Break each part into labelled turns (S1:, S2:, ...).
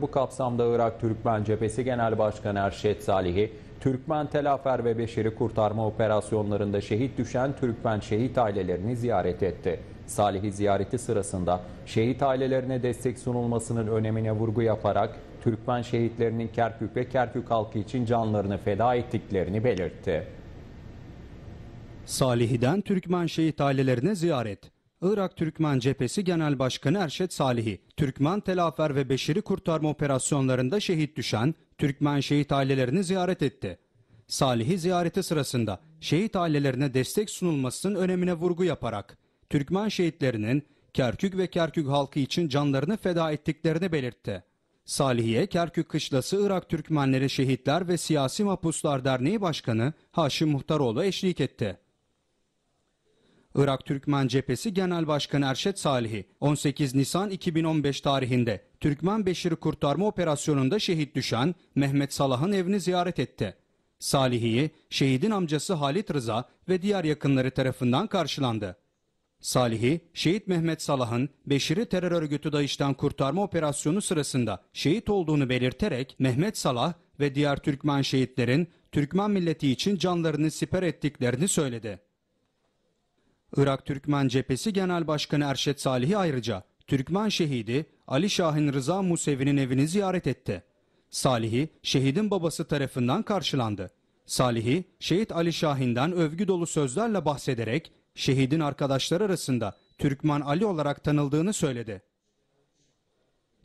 S1: Bu kapsamda Irak Türkmen Cephesi Genel Başkanı Erşet Salihi, Türkmen Telafer ve beşeri kurtarma operasyonlarında şehit düşen Türkmen şehit ailelerini ziyaret etti. Salih'i ziyareti sırasında şehit ailelerine destek sunulmasının önemine vurgu yaparak Türkmen şehitlerinin Kerkük ve Kerkük halkı için canlarını feda ettiklerini belirtti. Salih'den Türkmen şehit ailelerine ziyaret. Irak Türkmen Cephesi Genel Başkanı Erşet Salihi, Türkmen telafer ve beşiri kurtarma operasyonlarında şehit düşen Türkmen şehit ailelerini ziyaret etti. Salihi ziyareti sırasında şehit ailelerine destek sunulmasının önemine vurgu yaparak Türkmen şehitlerinin Kerkük ve Kerkük halkı için canlarını feda ettiklerini belirtti. Salihiye Kerkük Kışlası Irak Türkmenleri Şehitler ve Siyasi Mapuslar Derneği Başkanı Haşim Muhtaroğlu eşlik etti. Irak Türkmen Cephesi Genel Başkanı Erşet Salihi 18 Nisan 2015 tarihinde Türkmen Beşir'i kurtarma operasyonunda şehit düşen Mehmet Salah'ın evini ziyaret etti. Salihi'yi şehidin amcası Halit Rıza ve diğer yakınları tarafından karşılandı. Salihi, şehit Mehmet Salah'ın Beşir'i terör örgütü DAEŞ'ten kurtarma operasyonu sırasında şehit olduğunu belirterek Mehmet Salah ve diğer Türkmen şehitlerin Türkmen milleti için canlarını siper ettiklerini söyledi. Irak Türkmen Cephesi Genel Başkanı Erşet Salih'i ayrıca Türkmen şehidi Ali Şahin Rıza Musevi'nin evini ziyaret etti. Salih'i şehidin babası tarafından karşılandı. Salih'i şehit Ali Şahin'den övgü dolu sözlerle bahsederek şehidin arkadaşları arasında Türkmen Ali olarak tanıldığını söyledi.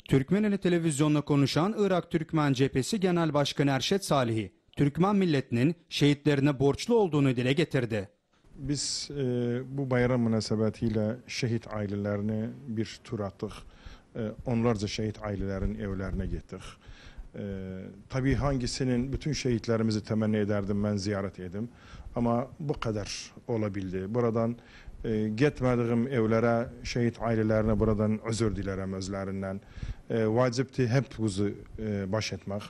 S1: Türkmeneli televizyonla konuşan Irak Türkmen Cephesi Genel Başkanı Erşet Salih'i Türkmen milletinin şehitlerine borçlu olduğunu dile getirdi.
S2: Biz e, bu bayram münasebetiyle şehit ailelerini bir tur attık. E, onlarca şehit ailelerin evlerine gittik. E, tabii hangisinin bütün şehitlerimizi temenni ederdim ben ziyaret edim. Ama bu kadar olabildi. Buradan e, getmediğim evlere şehit ailelerine buradan özür dilerim özlerinden. E, vacipti hep buzu e, baş etmek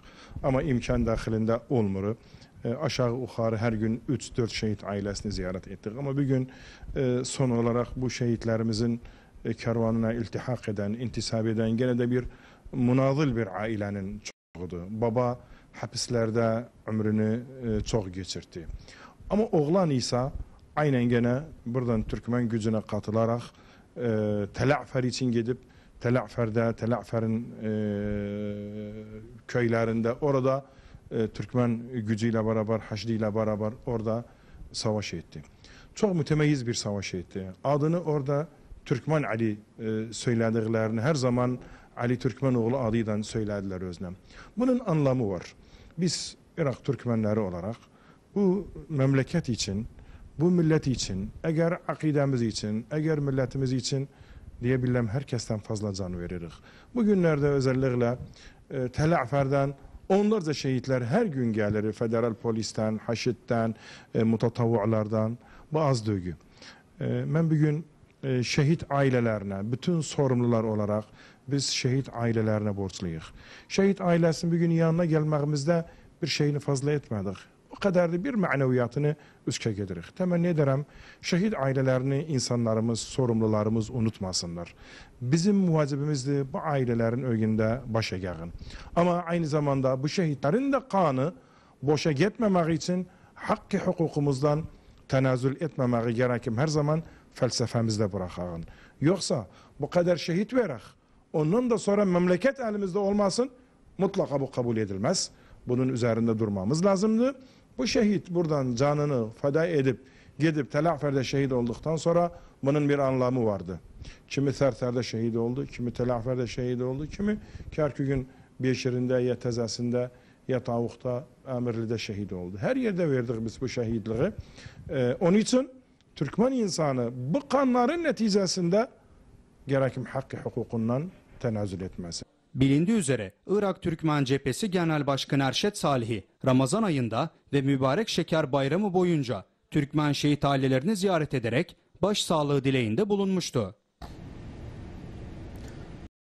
S2: ama imkan dahilinde olmuru. E, aşağı yuxarı her gün 3-4 şehit ailesini ziyaret etdik. Ama bu gün e, son olarak bu şehitlerimizin e, kervanına iltihaq eden, intisab eden gene de bir münazil bir ailenin çoxudur. Baba həbslərdə ömrünü çok geçirdi. Ama oğlan ise aynen gene buradan Türkmen gücüne katılarak e, Telafer için gidip Telafer'de, Telafer'in e, köylerinde orada e, Türkmen gücüyle beraber, Haçlı ile beraber orada savaş etti. Çok mütemeyiz bir savaş etti. Adını orada Türkmen Ali e, söylediklerini her zaman Ali Türkmen oğlu adıyla söylediler özlem. Bunun anlamı var. Biz Irak Türkmenleri olarak bu memleket için, bu millet için, eğer akidemiz için, eğer milletimiz için diyebilirim herkesten fazla can veririz. Bugünlerde özellikle e, Tela'ferden onlar da şehitler her gün gelir federal polisten, haşitten, e, mutatavvualardan bazı dögü. E, ben bugün e, şehit ailelerine, bütün sorumlular olarak biz şehit ailelerine borçluyuz. Şehit ailesinin bugün yanına gelmemizde bir şeyini fazla etmedik kadarlı bir mənəviyyatını üskə gedirik. Temenni ederim şehit ailelerini, insanlarımız, sorumlularımız unutmasınlar. Bizim müvacibimizdir bu ailelerin ögündə başa gelin. Ama aynı zamanda bu şəhidlərin də qanı boşa getməmək üçün haqqı hüququmuzdan tənəzül etməməyi gərəkim her zaman felsefemizde buraxağın. Yoksa bu kadar şehit verək, Onun da sonra memleket elimizde olmasın, mutlaka bu kabul edilmez. Bunun üzerinde durmamız lazımdı. Bu şehit buradan canını feda edip gidip Telahfer'de şehit olduktan sonra bunun bir anlamı vardı. Kimi terterde şehit oldu, kimi Telahfer'de şehit oldu, kimi Kerkük'ün Beşir'inde ya Tezes'inde ya Tavuk'ta, Emirli'de şehit oldu. Her yerde verdik biz bu şehitliği. Ee, onun için Türkmen insanı bu kanların neticesinde gerekim hakkı hukukundan tenezzül etmesi.
S1: Bilindiği üzere Irak Türkmen Cephesi Genel Başkanı Erşet Salihi Ramazan ayında ve Mübarek Şeker Bayramı boyunca Türkmen şehit ailelerini ziyaret ederek başsağlığı dileğinde bulunmuştu.